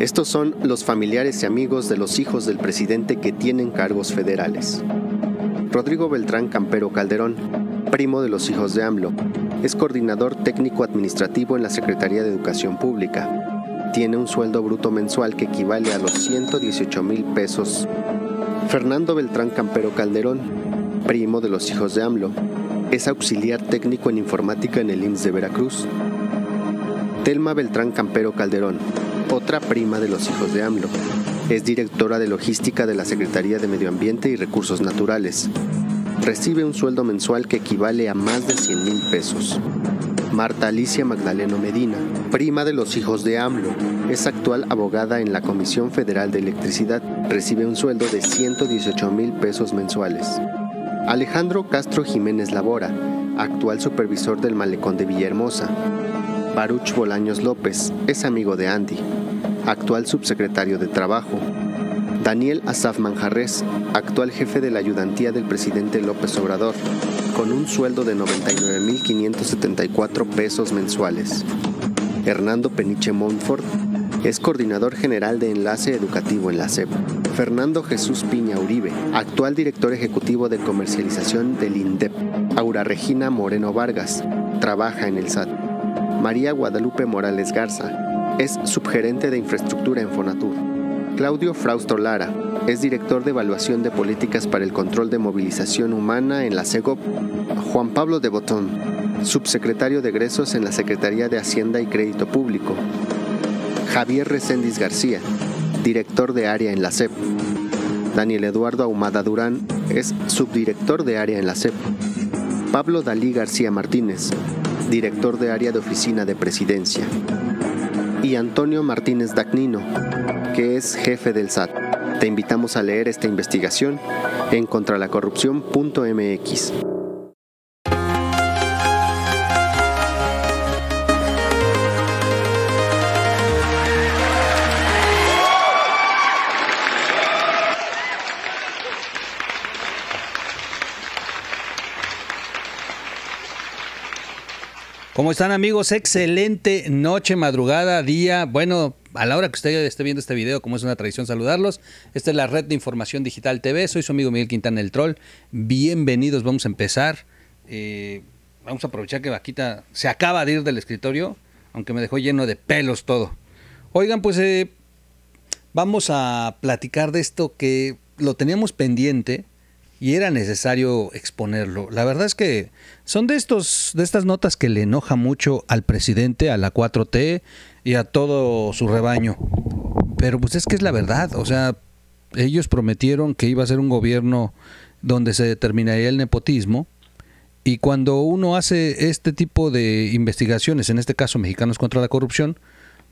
Estos son los familiares y amigos de los hijos del presidente que tienen cargos federales. Rodrigo Beltrán Campero Calderón, primo de los hijos de AMLO, es coordinador técnico administrativo en la Secretaría de Educación Pública. Tiene un sueldo bruto mensual que equivale a los 118 mil pesos. Fernando Beltrán Campero Calderón, primo de los hijos de AMLO, es auxiliar técnico en informática en el IMSS de Veracruz. Telma Beltrán Campero Calderón, otra prima de los hijos de AMLO. Es directora de logística de la Secretaría de Medio Ambiente y Recursos Naturales. Recibe un sueldo mensual que equivale a más de 100 mil pesos. Marta Alicia Magdaleno Medina, prima de los hijos de AMLO, es actual abogada en la Comisión Federal de Electricidad. Recibe un sueldo de 118 mil pesos mensuales. Alejandro Castro Jiménez Labora, actual supervisor del malecón de Villahermosa, Baruch Bolaños López es amigo de Andy, actual subsecretario de Trabajo. Daniel Asaf Manjarres, actual jefe de la ayudantía del presidente López Obrador, con un sueldo de 99.574 pesos mensuales. Hernando Peniche Montfort es coordinador general de enlace educativo en la CEP. Fernando Jesús Piña Uribe, actual director ejecutivo de comercialización del INDEP. Aura Regina Moreno Vargas, trabaja en el SAT. María Guadalupe Morales Garza es subgerente de infraestructura en Fonatur. Claudio Frausto Lara es director de evaluación de políticas para el control de movilización humana en la CEGOP. Juan Pablo de Botón, subsecretario de egresos en la Secretaría de Hacienda y Crédito Público. Javier Reséndiz García, director de área en la CEP. Daniel Eduardo Ahumada Durán es subdirector de área en la CEP. Pablo Dalí García Martínez, director de área de oficina de presidencia, y Antonio Martínez Dagnino, que es jefe del SAT. Te invitamos a leer esta investigación en contralacorrupción.mx. ¿Cómo están amigos? Excelente noche, madrugada, día. Bueno, a la hora que usted esté viendo este video, como es una tradición saludarlos, esta es la red de información digital TV. Soy su amigo Miguel Quintana el Troll. Bienvenidos, vamos a empezar. Eh, vamos a aprovechar que Vaquita se acaba de ir del escritorio, aunque me dejó lleno de pelos todo. Oigan, pues eh, vamos a platicar de esto que lo teníamos pendiente y era necesario exponerlo. La verdad es que son de estos de estas notas que le enoja mucho al presidente, a la 4T y a todo su rebaño. Pero pues es que es la verdad, o sea, ellos prometieron que iba a ser un gobierno donde se determinaría el nepotismo y cuando uno hace este tipo de investigaciones, en este caso Mexicanos contra la corrupción,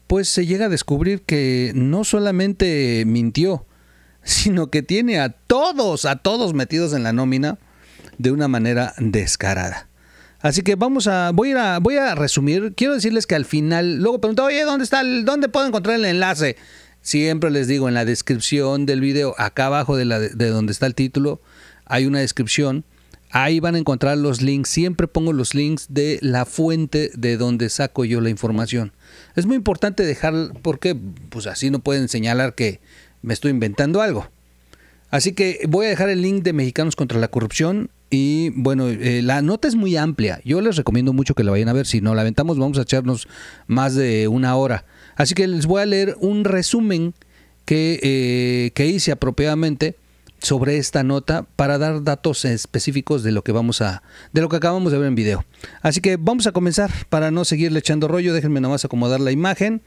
pues se llega a descubrir que no solamente mintió, sino que tiene a todos, a todos metidos en la nómina de una manera descarada. Así que vamos a voy, a, voy a resumir. Quiero decirles que al final, luego pregunto, oye, ¿dónde está el, dónde puedo encontrar el enlace? Siempre les digo, en la descripción del video, acá abajo de, la, de donde está el título, hay una descripción. Ahí van a encontrar los links. Siempre pongo los links de la fuente de donde saco yo la información. Es muy importante dejar, porque pues así no pueden señalar que me estoy inventando algo. Así que voy a dejar el link de Mexicanos contra la Corrupción. Y bueno, eh, la nota es muy amplia. Yo les recomiendo mucho que la vayan a ver. Si no la aventamos, vamos a echarnos más de una hora. Así que les voy a leer un resumen que, eh, hice apropiadamente sobre esta nota para dar datos específicos de lo que vamos a de lo que acabamos de ver en video. Así que vamos a comenzar para no seguirle echando rollo. Déjenme nomás acomodar la imagen.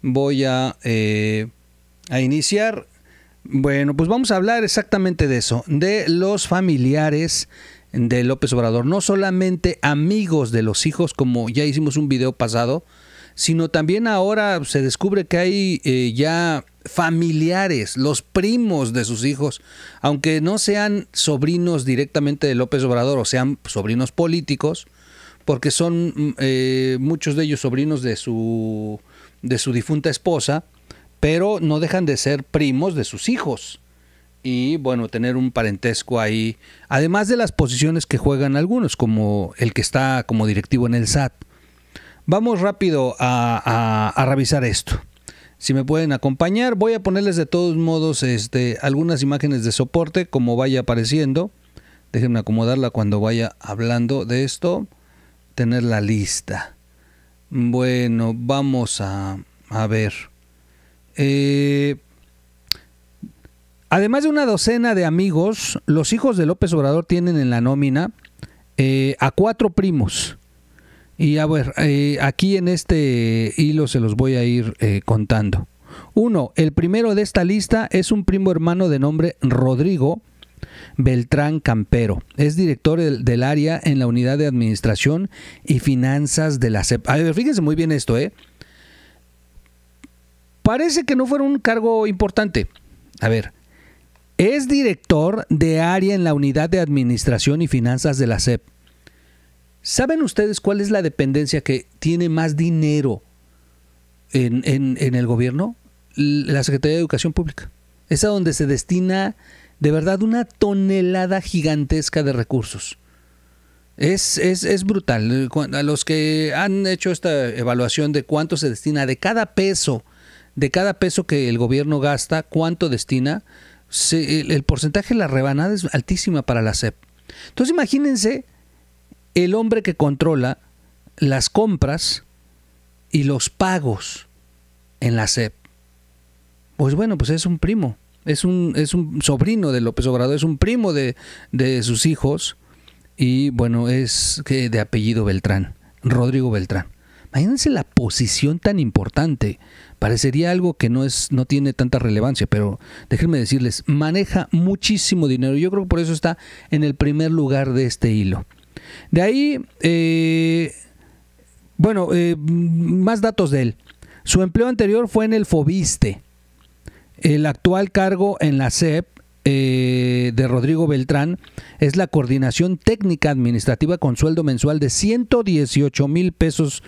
Voy a eh, a iniciar. Bueno, pues vamos a hablar exactamente de eso, de los familiares de López Obrador, no solamente amigos de los hijos, como ya hicimos un video pasado, sino también ahora se descubre que hay eh, ya familiares, los primos de sus hijos, aunque no sean sobrinos directamente de López Obrador o sean sobrinos políticos, porque son mm, eh, muchos de ellos sobrinos de su, de su difunta esposa, pero no dejan de ser primos de sus hijos. Y bueno, tener un parentesco ahí, además de las posiciones que juegan algunos, como el que está como directivo en el SAT. Vamos rápido a, revisar esto. Si me pueden acompañar, voy a ponerles de todos modos este, algunas imágenes de soporte como vaya apareciendo. Déjenme acomodarla cuando vaya hablando de esto. Tener la lista. Bueno, vamos a ver. Eh, además de una docena de amigos, los hijos de López Obrador tienen en la nómina eh, a cuatro primos. Y a ver, eh, aquí en este hilo se los voy a ir contando. Uno, el primero de esta lista es un primo hermano de nombre Rodrigo, Beltrán Campero. Es director del, área en la unidad de administración y finanzas de la CEP. A ver, fíjense muy bien esto, ¿eh? parece que no fuera un cargo importante. A ver, es director de área en la unidad de administración y finanzas de la SEP. ¿Saben ustedes cuál es la dependencia que tiene más dinero en, el gobierno? La Secretaría de Educación Pública. Es a donde se destina de verdad una tonelada gigantesca de recursos. es, brutal. A los que han hecho esta evaluación de cuánto se destina de cada peso de cada peso que el gobierno gasta, cuánto destina, el, porcentaje de la rebanada es altísima para la SEP. Entonces imagínense el hombre que controla las compras y los pagos en la SEP. Pues bueno, pues es un primo, es un, es un sobrino de López Obrador, es un primo de, de sus hijos y bueno, es de apellido Beltrán, Rodrigo Beltrán. Imagínense la posición tan importante. Parecería algo que no, es, no tiene tanta relevancia, pero déjenme decirles, maneja muchísimo dinero. Yo creo que por eso está en el primer lugar de este hilo. De ahí, eh, bueno, eh, más datos de él. Su empleo anterior fue en el Fobiste, el actual cargo en la CEP, eh, de Rodrigo Beltrán es la coordinación técnica administrativa con sueldo mensual de 118 mil pesos,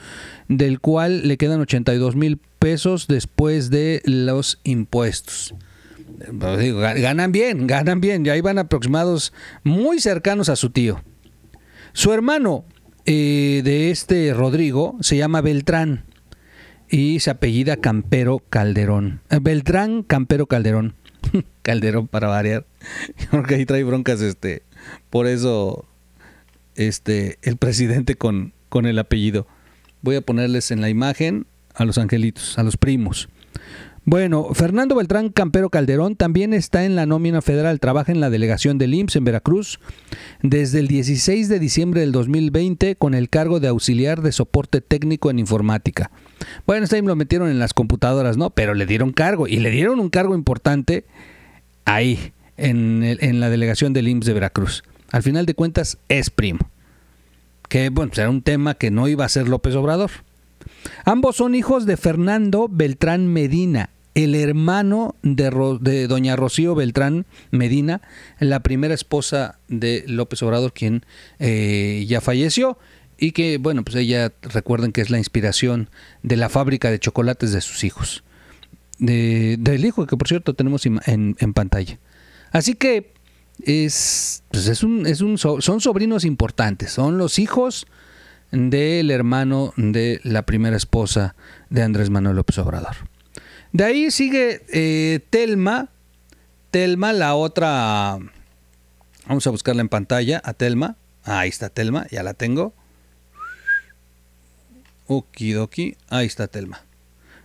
del cual le quedan 82 mil pesos después de los impuestos. ganan bien, ganan bien, ahí van aproximados muy cercanos a su tío. Su hermano eh, de este Rodrigo se llama Beltrán y se apellida Campero Calderón. Eh, Beltrán Campero Calderón. Calderón para variar. Porque ahí trae broncas, este. Por eso, este, el presidente con, con el apellido. Voy a ponerles en la imagen a los angelitos, a los primos. Bueno, Fernando Beltrán Campero Calderón también está en la nómina federal, trabaja en la delegación del IMSS en Veracruz desde el 16 de diciembre del 2020 con el cargo de auxiliar de soporte técnico en informática. Bueno, este lo metieron en las computadoras, ¿no? Pero le dieron cargo y le dieron un cargo importante ahí, en, en la delegación del IMSS de Veracruz. Al final de cuentas, es primo. Que, bueno, será pues un tema que no iba a ser López Obrador. Ambos son hijos de Fernando Beltrán Medina, el hermano de, doña Rocío Beltrán Medina, la primera esposa de López Obrador, quien eh, ya falleció. Y que, bueno, pues ella, recuerden que es la inspiración de la fábrica de chocolates de sus hijos. del hijo que, por cierto, tenemos en, pantalla. Así que es, pues es un, son sobrinos importantes, son los hijos del hermano de la primera esposa de Andrés Manuel López Obrador. De ahí sigue eh, Telma. Telma, la otra. Vamos a buscarla en pantalla a Telma. Ah, ahí está Telma, ya la tengo. Okidoki, ahí está Telma.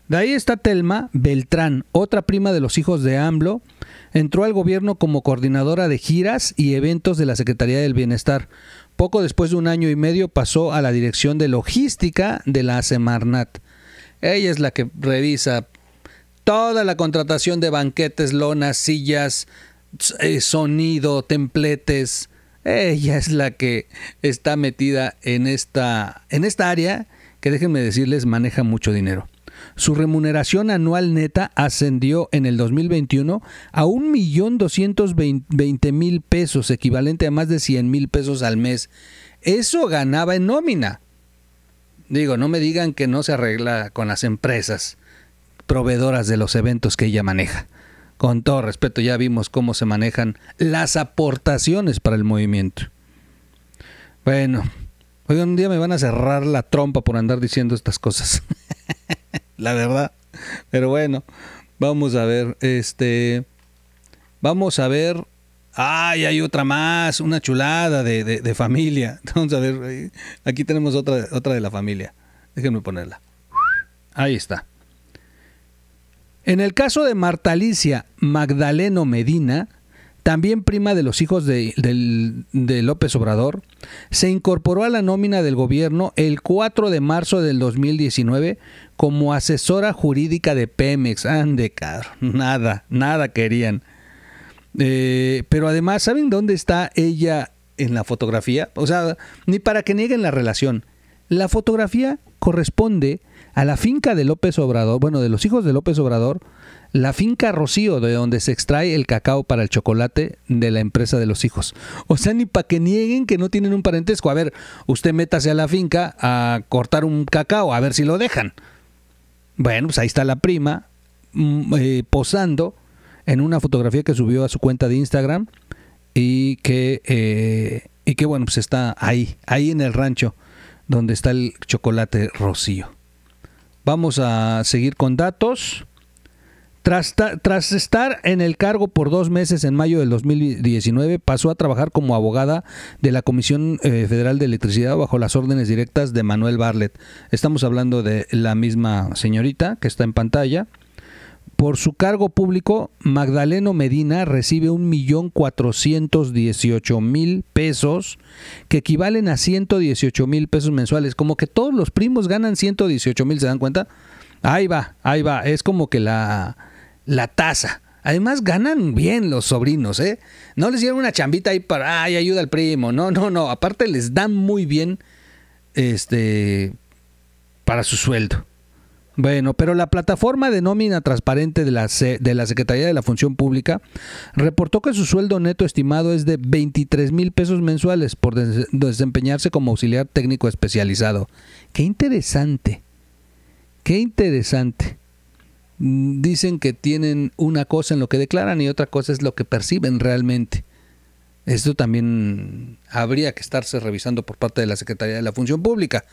De ahí está Telma Beltrán, otra prima de los hijos de AMLO. Entró al gobierno como coordinadora de giras y eventos de la Secretaría del Bienestar. Poco después de un año y medio pasó a la dirección de logística de la Semarnat. Ella es la que revisa toda la contratación de banquetes, lonas, sillas, eh, sonido, templetes. Ella es la que está metida en esta, en esta área que déjenme decirles maneja mucho dinero. Su remuneración anual neta ascendió en el 2021 a 1.220.000 pesos, equivalente a más de 100.000 pesos al mes. Eso ganaba en nómina. Digo, no me digan que no se arregla con las empresas proveedoras de los eventos que ella maneja. Con todo respeto, ya vimos cómo se manejan las aportaciones para el movimiento. Bueno, hoy un día me van a cerrar la trompa por andar diciendo estas cosas. la verdad. Pero bueno, vamos a ver. Este. Vamos a ver. Ay, hay otra más, una chulada de, familia. Vamos a ver, eh, aquí tenemos otra, otra de la familia. Déjenme ponerla. Ahí está. En el caso de Marta Alicia Magdaleno Medina, también prima de los hijos de, López Obrador, se incorporó a la nómina del gobierno el 4 de marzo del 2019 como asesora jurídica de Pemex. Ande, caro, nada, nada querían. Eh, pero además, ¿saben dónde está ella en la fotografía? O sea, ni para que nieguen la relación. La fotografía corresponde a la finca de López Obrador, bueno, de los hijos de López Obrador, la finca Rocío, de donde se extrae el cacao para el chocolate de la empresa de los hijos. O sea, ni para que nieguen que no tienen un parentesco. A ver, usted métase a la finca a cortar un cacao, a ver si lo dejan. Bueno, pues ahí está la prima mm, eh, posando en una fotografía que subió a su cuenta de Instagram y que, eh, y que bueno, pues está ahí, ahí en el rancho donde está el chocolate Rocío. Vamos a seguir con datos. Tras, estar en el cargo por dos meses en mayo del 2019, pasó a trabajar como abogada de la Comisión eh, Federal de Electricidad bajo las órdenes directas de Manuel Barlet. Estamos hablando de la misma señorita que está en pantalla. Por su cargo público, Magdaleno Medina recibe un millón 1.418.000 pesos, que equivalen a mil pesos mensuales. Como que todos los primos ganan mil, ¿se dan cuenta? Ahí va, ahí va. Es como que la, la tasa. Además ganan bien los sobrinos, ¿eh? No les dieron una chambita ahí para, ay, ayuda al primo. No, no, no. Aparte les dan muy bien este para su sueldo. Bueno, pero la plataforma de nómina transparente de la, de la Secretaría de la Función Pública reportó que su sueldo neto estimado es de 23 mil pesos mensuales por desempeñarse como auxiliar técnico especializado. Qué interesante, qué interesante. Mm, dicen que tienen una cosa en lo que declaran y otra cosa es lo que perciben realmente. Esto también habría que estarse revisando por parte de la Secretaría de la Función Pública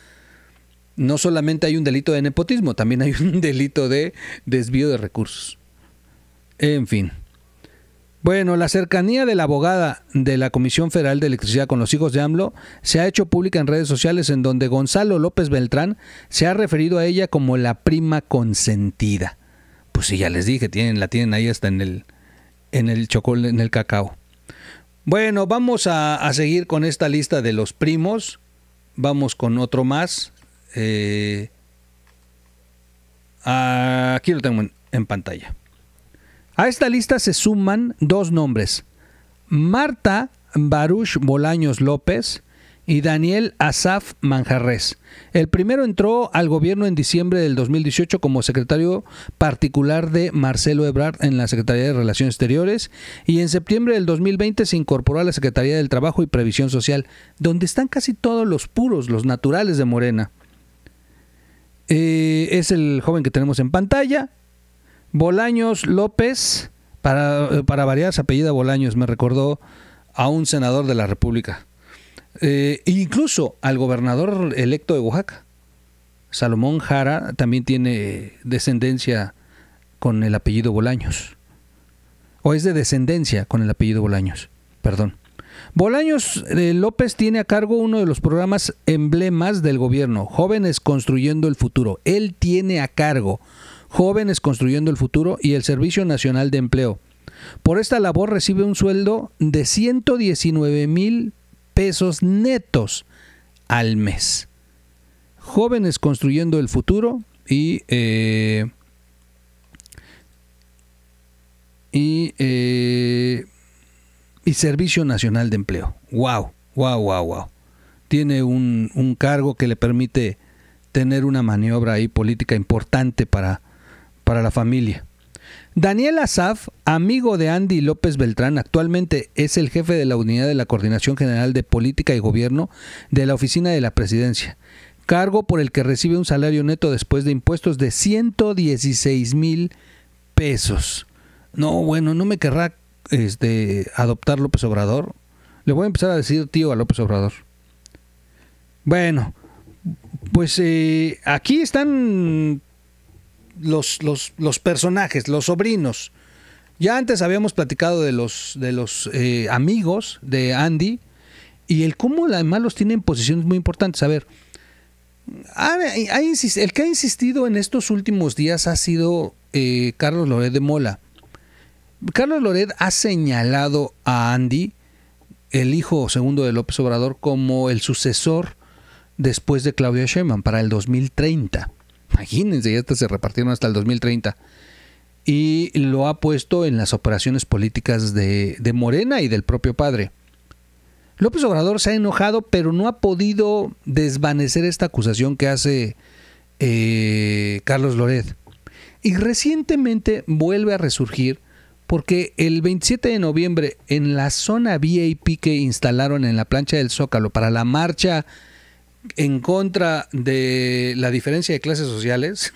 no solamente hay un delito de nepotismo, también hay un delito de desvío de recursos. En fin. Bueno, la cercanía de la abogada de la Comisión Federal de Electricidad con los hijos de AMLO se ha hecho pública en redes sociales en donde Gonzalo López Beltrán se ha referido a ella como la prima consentida. Pues sí, ya les dije, tienen, la tienen ahí hasta en el, en el chocolate, en el cacao. Bueno, vamos a, a seguir con esta lista de los primos. Vamos con otro más. Eh, aquí lo tengo en, pantalla. A esta lista se suman dos nombres. Marta Baruch Bolaños López y Daniel Asaf Manjarres. El primero entró al gobierno en diciembre del 2018 como secretario particular de Marcelo Ebrard en la Secretaría de Relaciones Exteriores y en septiembre del 2020 se incorporó a la Secretaría del Trabajo y Previsión Social, donde están casi todos los puros, los naturales de Morena. Eh, es el joven que tenemos en pantalla. Bolaños López, para, eh, para variar, su apellida Bolaños, me recordó a un senador de la República. Eh, incluso al gobernador electo de Oaxaca. Salomón Jara también tiene descendencia con el apellido Bolaños. O es de descendencia con el apellido Bolaños, perdón. Bolaños eh, López tiene a cargo uno de los programas emblemas del gobierno, Jóvenes Construyendo el Futuro. Él tiene a cargo Jóvenes Construyendo el Futuro y el Servicio Nacional de Empleo. Por esta labor recibe un sueldo de 119 mil pesos netos al mes. Jóvenes Construyendo el Futuro y... Eh, y eh, y Servicio Nacional de Empleo. Guau, ¡Wow, wow, wow! Tiene un, cargo que le permite tener una maniobra ahí política importante para, para la familia. Daniel Azaf, amigo de Andy López Beltrán, actualmente es el jefe de la unidad de la Coordinación General de Política y Gobierno de la Oficina de la Presidencia, cargo por el que recibe un salario neto después de impuestos de 116 mil pesos. No, bueno, no me querrá de este, adoptar López Obrador? Le voy a empezar a decir tío a López Obrador. Bueno, pues eh, aquí están los, los, personajes, los sobrinos. Ya antes habíamos platicado de los, de los eh, amigos de Andy y el cómo además los tienen posiciones muy importantes. A ver, el que ha insistido en estos últimos días ha sido eh, Carlos Loré de Mola. Carlos Loret ha señalado a Andy, el hijo segundo de López Obrador, como el sucesor después de Claudia Sheinbaum para el 2030. Imagínense, ya se repartieron hasta el 2030. Y lo ha puesto en las operaciones políticas de, Morena y del propio padre. López Obrador se ha enojado, pero no ha podido desvanecer esta acusación que hace eh, Carlos Loret. Y recientemente vuelve a resurgir porque el 27 de noviembre en la zona VIP que instalaron en la plancha del Zócalo para la marcha en contra de la diferencia de clases sociales,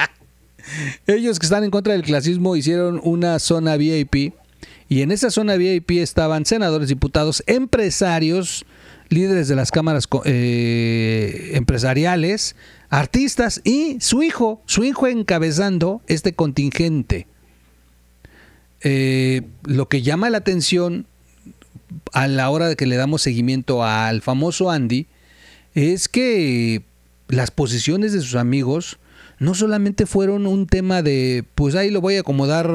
ellos que están en contra del clasismo hicieron una zona VIP y en esa zona VIP estaban senadores, diputados, empresarios, líderes de las cámaras eh, empresariales, artistas y su hijo, su hijo encabezando este contingente. Eh, lo que llama la atención a la hora de que le damos seguimiento al famoso Andy es que las posiciones de sus amigos no solamente fueron un tema de, pues ahí lo voy a acomodar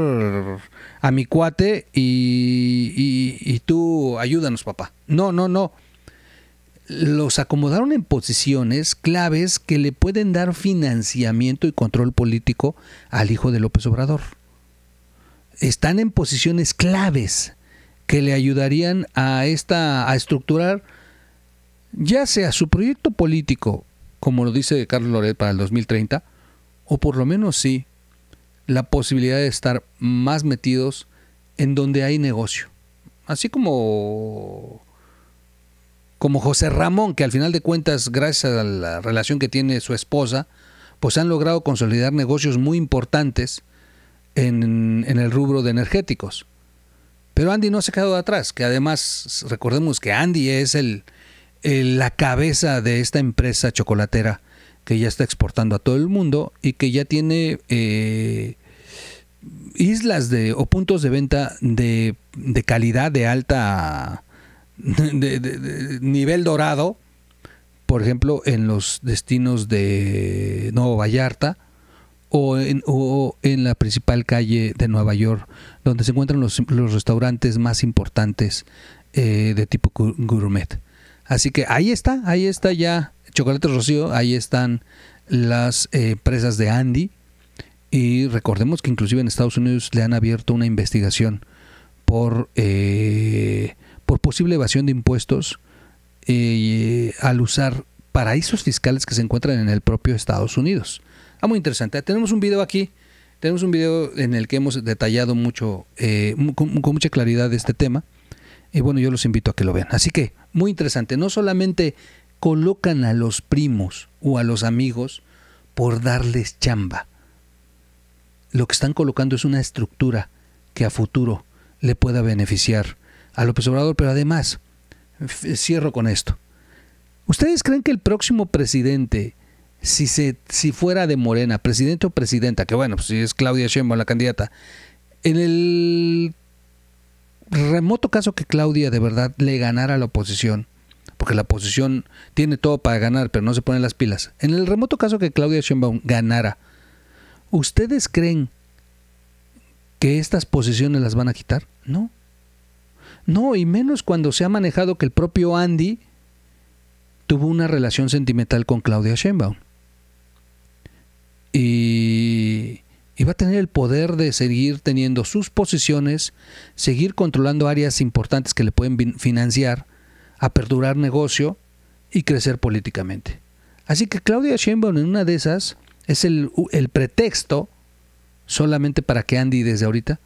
a mi cuate y, y tú ayúdanos papá. No, no, no. Los acomodaron en posiciones claves que le pueden dar financiamiento y control político al hijo de López Obrador están en posiciones claves que le ayudarían a esta a estructurar ya sea su proyecto político, como lo dice Carlos Loret para el 2030, o por lo menos sí la posibilidad de estar más metidos en donde hay negocio. Así como como José Ramón, que al final de cuentas, gracias a la relación que tiene su esposa, pues han logrado consolidar negocios muy importantes en, el rubro de energéticos. Pero Andy no se ha quedado atrás, que además recordemos que Andy es el, la cabeza de esta empresa chocolatera que ya está exportando a todo el mundo y que ya tiene eh, islas de o puntos de venta de, calidad de alta de, nivel dorado, por ejemplo en los destinos de Nuevo Vallarta, o en, la principal calle de Nueva York, donde se encuentran los, los restaurantes más importantes eh, de tipo gourmet. Así que ahí está, ahí está ya Chocolate Rocío, ahí están las empresas eh, de Andy. Y recordemos que inclusive en Estados Unidos le han abierto una investigación por, eh, por posible evasión de impuestos al usar paraísos fiscales que se encuentran en el propio Estados Unidos. Ah, muy interesante. Tenemos un video aquí. Tenemos un video en el que hemos detallado mucho, eh, con, mucha claridad este tema. Y bueno, yo los invito a que lo vean. Así que, muy interesante. No solamente colocan a los primos o a los amigos por darles chamba. Lo que están colocando es una estructura que a futuro le pueda beneficiar a López Obrador. Pero además, cierro con esto. ¿Ustedes creen que el próximo presidente si, se, si fuera de Morena, presidente o presidenta, que bueno, pues, si es Claudia Sheinbaum la candidata, en el remoto caso que Claudia de verdad le ganara a la oposición, porque la oposición tiene todo para ganar, pero no se ponen las pilas. En el remoto caso que Claudia Sheinbaum ganara, ¿ustedes creen que estas posiciones las van a quitar? No. No, y menos cuando se ha manejado que el propio Andy tuvo una relación sentimental con Claudia Sheinbaum. y va a tener el poder de seguir teniendo sus posiciones, seguir controlando áreas importantes que le pueden financiar, a perdurar negocio y crecer políticamente. Así que Claudia Sheinbaum en una de esas es el, pretexto solamente para que Andy desde ahorita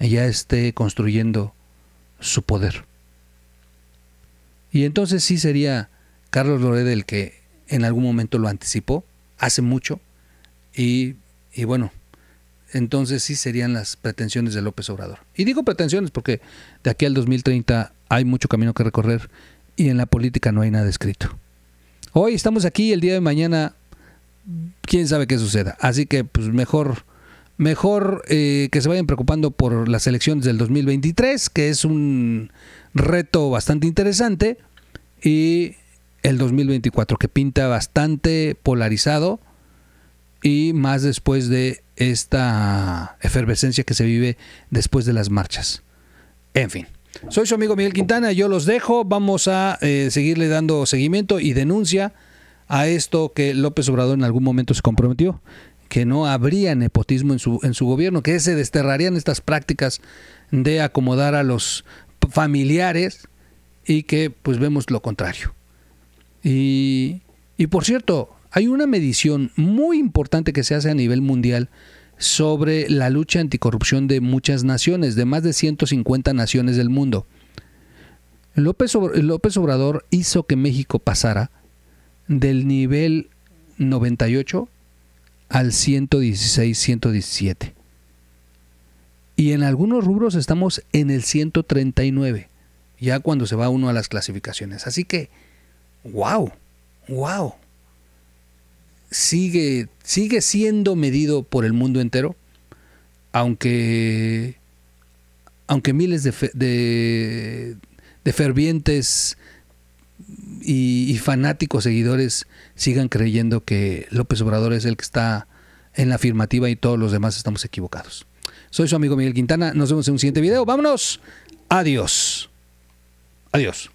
ya esté construyendo su poder. Y entonces sí sería Carlos Loré el que en algún momento lo anticipó, hace mucho, y bueno, entonces sí serían las pretensiones de López Obrador. Y digo pretensiones porque de aquí al 2030 hay mucho camino que recorrer y en la política no hay nada escrito. Hoy estamos aquí, el día de mañana, quién sabe qué suceda. Así que pues mejor, mejor eh, que se vayan preocupando por las elecciones del 2023, que es un reto bastante interesante, y el 2024, que pinta bastante polarizado y más después de esta efervescencia que se vive después de las marchas. En fin. Soy su amigo Miguel Quintana, yo los dejo, vamos a eh, seguirle dando seguimiento y denuncia a esto que López Obrador en algún momento se comprometió, que no habría nepotismo en su, en su gobierno, que se desterrarían estas prácticas de acomodar a los familiares y que pues vemos lo contrario. Y, y por cierto, hay una medición muy importante que se hace a nivel mundial sobre la lucha anticorrupción de muchas naciones, de más de 150 naciones del mundo. López, Obrador hizo que México pasara del nivel 98 al 116, 117. Y en algunos rubros estamos en el 139, ya cuando se va uno a las clasificaciones. Así que, wow, wow sigue, sigue siendo medido por el mundo entero, aunque, aunque miles de, fervientes y, y, fanáticos seguidores sigan creyendo que López Obrador es el que está en la afirmativa y todos los demás estamos equivocados. Soy su amigo Miguel Quintana, nos vemos en un siguiente video, vámonos, adiós. Adiós.